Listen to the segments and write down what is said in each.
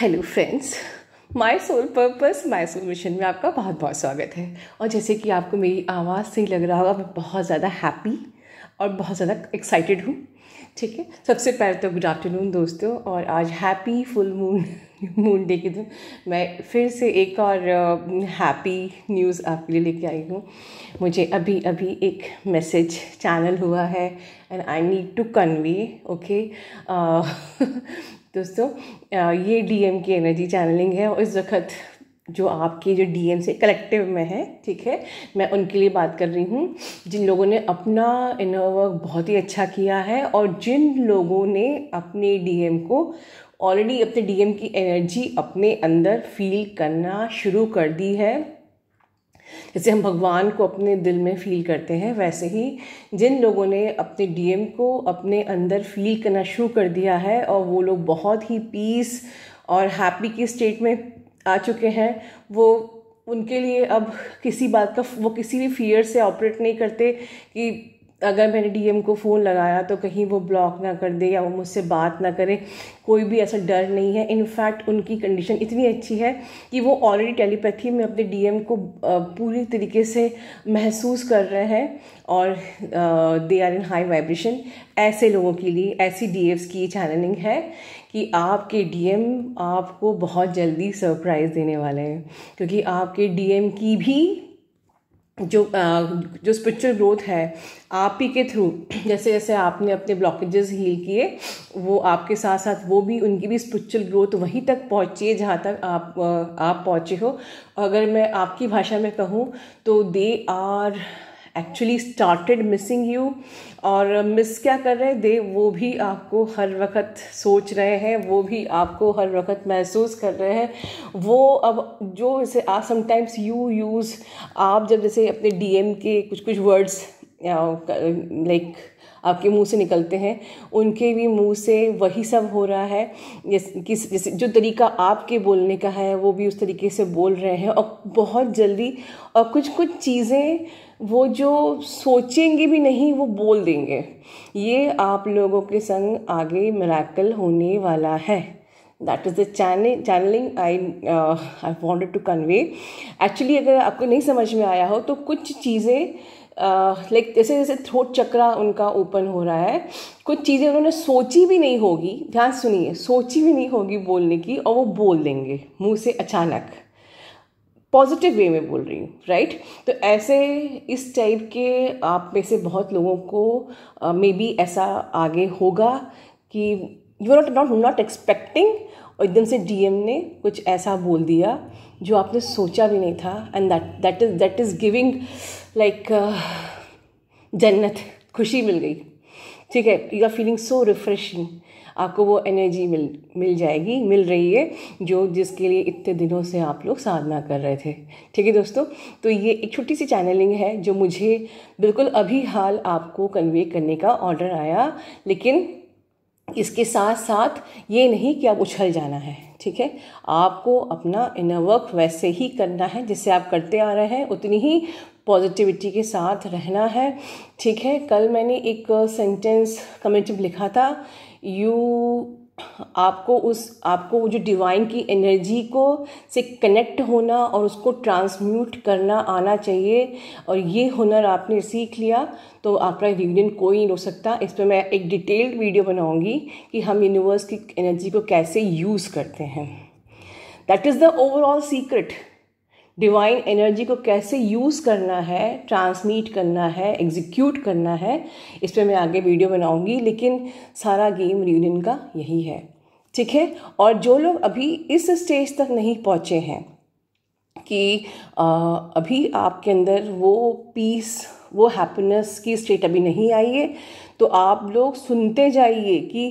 hello friends my soul purpose my soul mission में आपका बहुत बहुत स्वागत है और जैसे कि आपको मेरी आवाज़ से ही लग रहा होगा मैं बहुत ज़्यादा हैप्पी और बहुत ज़्यादा एक्साइटेड हूँ ठीक है सबसे पहले तो गुड आफ्टरनून दोस्तों और आज happy full moon moon day के दिन मैं फिर से एक और हैप्पी uh, न्यूज़ आपके लिए लेके आई हूँ मुझे अभी अभी एक मैसेज चैनल हुआ है and I need to convey okay दोस्तों ये डीएम की एनर्जी चैनलिंग है और इस वक्त जो आपके जो डीएम से कलेक्टिव में है ठीक है मैं उनके लिए बात कर रही हूँ जिन लोगों ने अपना इनर वर्क बहुत ही अच्छा किया है और जिन लोगों ने अपने डीएम को ऑलरेडी अपने डीएम की एनर्जी अपने अंदर फील करना शुरू कर दी है जैसे हम भगवान को अपने दिल में फील करते हैं वैसे ही जिन लोगों ने अपने डीएम को अपने अंदर फील करना शुरू कर दिया है और वो लोग बहुत ही पीस और हैप्पी की स्टेट में आ चुके हैं वो उनके लिए अब किसी बात का वो किसी भी फियर से ऑपरेट नहीं करते कि अगर मैंने डीएम को फ़ोन लगाया तो कहीं वो ब्लॉक ना कर दे या वो मुझसे बात ना करे कोई भी ऐसा डर नहीं है इनफैक्ट उनकी कंडीशन इतनी अच्छी है कि वो ऑलरेडी टेलीपैथी में अपने डीएम को पूरी तरीके से महसूस कर रहे हैं और they are in high vibration ऐसे लोगों के लिए ऐसी डी की चैनलिंग है कि आपके डी आपको बहुत जल्दी सरप्राइज़ देने वाले हैं क्योंकि आपके डी की भी जो जो स्पिरिचुअल ग्रोथ है आप ही के थ्रू जैसे जैसे आपने अपने ब्लॉकेजेस हील किए वो आपके साथ साथ वो भी उनकी भी स्पिरिचुअल ग्रोथ वहीं तक पहुँची है जहाँ तक आप आप पहुँचे हो अगर मैं आपकी भाषा में कहूँ तो they are actually started missing you और मिस uh, क्या कर रहे हैं दे वो भी आपको हर वक्त सोच रहे हैं वो भी आपको हर वक्त महसूस कर रहे हैं वो अब जो जैसे आ समटाइम्स यू यूज़ आप जब जैसे अपने डीएम के कुछ कुछ वर्ड्स लाइक आपके मुंह से निकलते हैं उनके भी मुंह से वही सब हो रहा है किस जैसे जो तरीका आपके बोलने का है वो भी उस तरीके से बोल रहे हैं और बहुत जल्दी और कुछ कुछ चीज़ें वो जो सोचेंगे भी नहीं वो बोल देंगे ये आप लोगों के संग आगे मराकल होने वाला है that is the channelling I I wanted to convey actually अगर आपको नहीं समझ में आया हो तो कुछ चीज़ें लाइक uh, जैसे जैसे थ्रोट चक्रा उनका ओपन हो रहा है कुछ चीज़ें उन्होंने सोची भी नहीं होगी ध्यान सुनिए सोची भी नहीं होगी बोलने की और वो बोल देंगे मुंह से अचानक पॉजिटिव वे में बोल रही हूँ राइट तो ऐसे इस टाइप के आप में से बहुत लोगों को मे uh, बी ऐसा आगे होगा कि you are not not not expecting और एकदम से डीएम ने कुछ ऐसा बोल दिया जो आपने सोचा भी नहीं था and that that is that is giving like जन्नत खुशी मिल गई ठीक है you are feeling so refreshing आपको वो एनर्जी मिल मिल जाएगी मिल रही है जो जिसके लिए इतने दिनों से आप लोग साधना कर रहे थे ठीक है दोस्तों तो ये एक छोटी सी चैनलिंग है जो मुझे बिल्कुल अभी हाल आपको कन्वे करने का ऑर्डर आया लेकिन इसके साथ साथ ये नहीं कि आप उछल जाना है ठीक है आपको अपना इनर वर्क वैसे ही करना है जिससे आप करते आ रहे हैं उतनी ही पॉजिटिविटी के साथ रहना है ठीक है कल मैंने एक सेंटेंस कमेंट में लिखा था यू आपको उस आपको वो जो डिवाइन की एनर्जी को से कनेक्ट होना और उसको ट्रांसम्यूट करना आना चाहिए और ये हुनर आपने सीख लिया तो आपका रिवीजन कोई नहीं रोक सकता इस पर मैं एक डिटेल्ड वीडियो बनाऊंगी कि हम यूनिवर्स की एनर्जी को कैसे यूज़ करते हैं that is the overall secret divine energy को कैसे यूज़ करना है ट्रांसमीट करना है एग्जीक्यूट करना है इस पर मैं आगे वीडियो बनाऊंगी लेकिन सारा गेम रियूनियन का यही है ठीक है और जो लोग अभी इस स्टेज तक नहीं पहुँचे हैं कि आ, अभी आपके अंदर वो पीस वो हैप्पीनेस की स्टेट अभी नहीं आई है तो आप लोग सुनते जाइए कि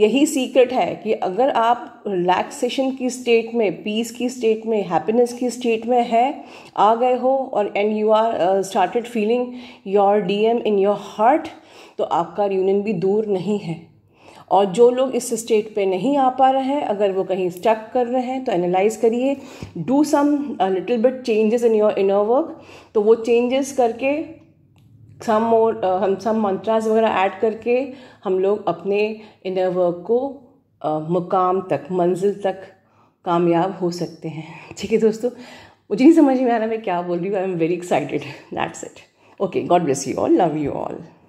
यही सीक्रेट है कि अगर आप रिलैक्सेशन की स्टेट में पीस की स्टेट में हैप्पीनेस की स्टेट में है आ गए हो और and you are started feeling your DM in your heart तो आपका यूनियन भी दूर नहीं है और जो लोग इस स्टेट पे नहीं आ पा रहे हैं अगर वो कहीं स्टक कर रहे हैं तो एनालाइज करिए do some little bit changes in your inner work तो वो चेंजेस करके सम और uh, हम सम मंत्रास वगैरह ऐड करके हम लोग अपने इनर वर्क को uh, मुकाम तक मंजिल तक कामयाब हो सकते हैं ठीक है दोस्तों मुझे नहीं समझ में आ रहा मैं क्या बोल रही हूँ I am very excited that's it okay God bless you all love you all